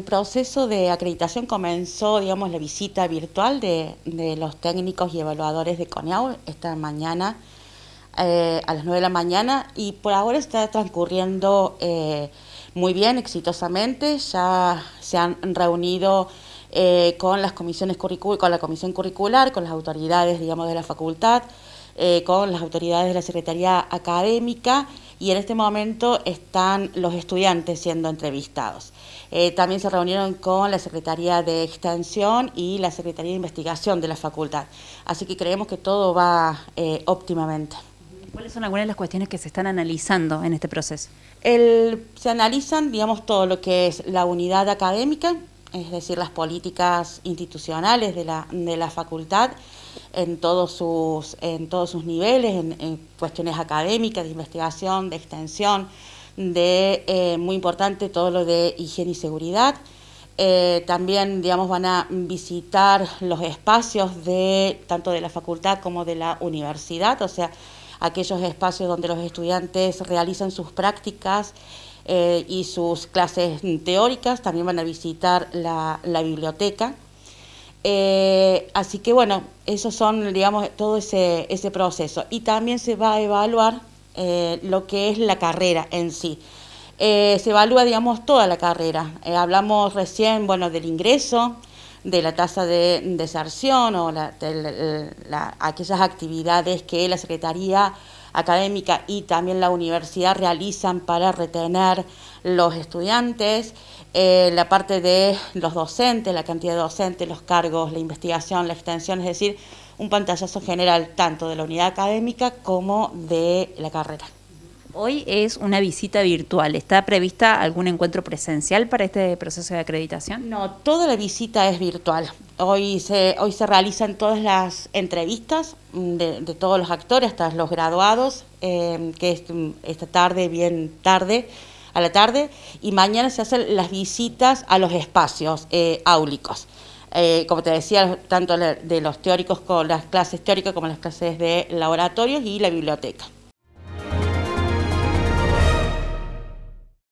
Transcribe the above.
el proceso de acreditación comenzó, digamos, la visita virtual de, los técnicos y evaluadores de CONEAU esta mañana eh, a las 9 de la mañana y por ahora está transcurriendo eh, muy bien, exitosamente. Ya se han reunido eh, con las comisiones curricul, con la comisión curricular, con las autoridades, digamos, de la facultad. Eh, con las autoridades de la Secretaría Académica y en este momento están los estudiantes siendo entrevistados. Eh, también se reunieron con la Secretaría de Extensión y la Secretaría de Investigación de la Facultad. Así que creemos que todo va eh, óptimamente. ¿Cuáles son algunas de las cuestiones que se están analizando en este proceso? se analizan, digamos, todo lo que es la unidad académica, es decir, las políticas institucionales de la, facultad en todos sus, en todos sus niveles, en, cuestiones académicas, de investigación, de extensión, de eh, muy importante todo lo de higiene y seguridad. Eh, también, digamos, van a visitar los espacios de tanto de la facultad como de la universidad, o sea, aquellos espacios donde los estudiantes realizan sus prácticas eh, y sus clases teóricas, también van a visitar la, biblioteca. Eh, así que bueno, esos son, digamos, todo ese, proceso. Y también se va a evaluar eh, lo que es la carrera en sí. se evalúa, digamos, toda la carrera. hablamos recién, bueno, del ingreso, de la tasa de deserción o de, aquellas actividades que la Secretaría académica y también la universidad realizan para retener los estudiantes, eh, la parte de los docentes, la cantidad de docentes, los cargos, la investigación, la extensión, es decir, un pantallazo general tanto de la unidad académica como de la carrera. Hoy es una visita virtual. ¿Está prevista algún encuentro presencial para este proceso de acreditación? No, toda la visita es virtual. Hoy se, hoy se realizan todas las entrevistas mm, de, todos los actores, hasta los graduados, em, que es mm, esta tarde, bien tarde, a la tarde, y mañana se hacen las visitas a los espacios eh, áulicos. Eh, como te decía, tanto de los teóricos con las clases teóricas como las clases de laboratorios y la biblioteca.